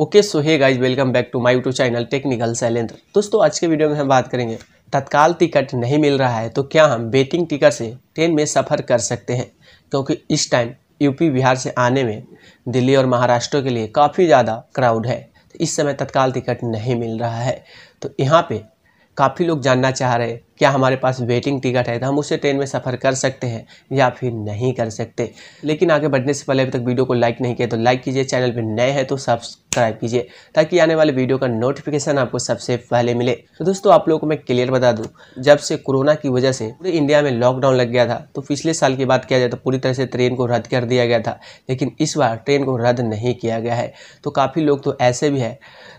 okay so hey guys welcome back to my YouTube channel technical Salender दोस्तों आज के video में हम बात करेंगे तत्काल टिकट नहीं मिल रहा है तो क्या हम बेटिंग टिकट से ट्रेन में सफ़र कर सकते हैं क्योंकि इस टाइम यूपी बिहार से आने में दिल्ली और महाराष्ट्र के लिए काफ़ी ज़्यादा क्राउड है तो इस समय तत्काल टिकट नहीं मिल रहा है तो यहाँ पर काफ़ी लोग जानना चाह रहे क्या हमारे पास वेटिंग टिकट है तो हम उससे ट्रेन में सफ़र कर सकते हैं या फिर नहीं कर सकते लेकिन आगे बढ़ने से पहले अभी तक वीडियो को लाइक नहीं किया तो लाइक कीजिए चैनल पर नए हैं तो सब्सक्राइब कीजिए ताकि आने वाले वीडियो का नोटिफिकेशन आपको सबसे पहले मिले तो दोस्तों आप लोगों को मैं क्लियर बता दूँ जब से कोरोना की वजह से पूरे इंडिया में लॉकडाउन लग गया था तो पिछले साल की बात किया जाए तो पूरी तरह से ट्रेन को रद्द कर दिया गया था लेकिन इस बार ट्रेन को रद्द नहीं किया गया है तो काफ़ी लोग तो ऐसे भी हैं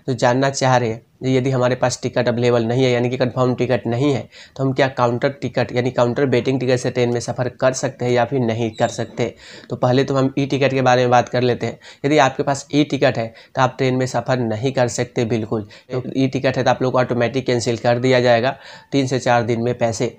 जो जानना चाह रहे हैं यदि हमारे पास टिकट अवेलेबल नहीं है यानी कि कन्फर्म टिकट नहीं है तो हम क्या काउंटर टिकट यानी काउंटर बेटिंग टिकट से ट्रेन में सफ़र कर सकते हैं या फिर नहीं कर सकते तो पहले तो हम ई e टिकट के बारे में बात कर लेते हैं यदि आपके पास ई e टिकट है तो आप ट्रेन में सफ़र नहीं कर सकते बिल्कुल तो ई e टिकट है तो आप लोग को ऑटोमेटिक कैंसिल कर दिया जाएगा तीन से चार दिन में पैसे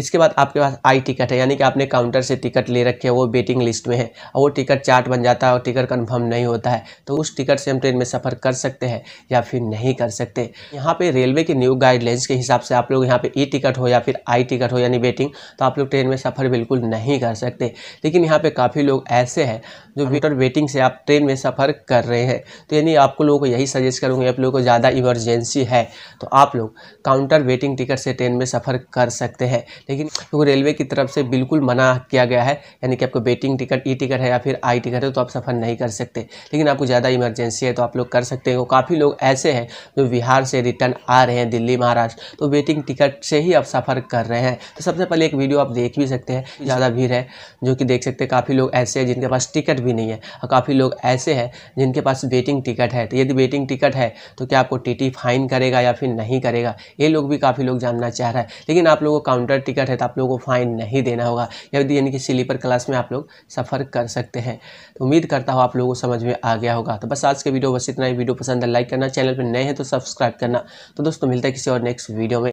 इसके बाद आपके पास आई टिकट है यानी कि आपने काउंटर से टिकट ले रखे है वो वेटिंग लिस्ट में है और वो टिकट चार्ट बन जाता है और टिकट कन्फर्म नहीं होता है तो उस टिकट से हम ट्रेन में सफ़र कर सकते हैं या फिर नहीं कर सकते यहाँ पे रेलवे की न्यू गाइडलाइंस के हिसाब से आप लोग यहाँ पे ई टिकट टिकट हो या फिर आई टिकट हो यानी वेटिंग तो आप लोग ट्रेन में सफ़र बिल्कुल नहीं कर सकते लेकिन यहाँ पे काफ़ी लोग ऐसे हैं जो विटर वेटिंग से आप ट्रेन में सफ़र कर रहे हैं तो यानी आपको लोगों को यही सजेस्ट करूँगी आप लोगों को ज़्यादा इमरजेंसी है तो आप लोग काउंटर वेटिंग टिकट से ट्रेन में सफ़र कर सकते हैं लेकिन क्योंकि रेलवे की तरफ से बिल्कुल मना किया गया है यानी कि आपको वेटिंग टिकट ई टिकट है या फिर आई टिकट है तो आप सफ़र नहीं कर सकते लेकिन आपको ज़्यादा इमरजेंसी है तो आप लोग कर सकते हैं काफ़ी लोग ऐसे हैं जो बिहार से रिटर्न आ रहे हैं दिल्ली महाराष्ट्र तो वेटिंग टिकट से ही आप सफ़र कर रहे हैं तो सबसे पहले एक वीडियो आप देख भी सकते हैं ज़्यादा भीड़ है जो कि देख सकते हैं काफ़ी लोग ऐसे हैं जिनके पास टिकट भी नहीं है और काफ़ी लोग ऐसे हैं जिनके पास वेटिंग टिकट है तो यदि वेटिंग टिकट है तो क्या आपको टी फाइन करेगा या फिर नहीं करेगा ये लोग भी काफ़ी लोग जानना चाह रहे हैं लेकिन आप लोगों को काउंटर टिकट है तो आप लोगों को फ़ाइन नहीं देना होगा यदि यानी कि स्लीपर क्लास में आप लोग सफ़र कर सकते हैं तो उम्मीद करता हूँ आप लोगों को समझ में आ गया होगा तो बस आज के वीडियो बस इतना ही वीडियो पसंद है लाइक करना चैनल पर नए हैं तो सब्सक्राइब करना तो दोस्तों मिलता है किसी और नेक्स्ट वीडियो में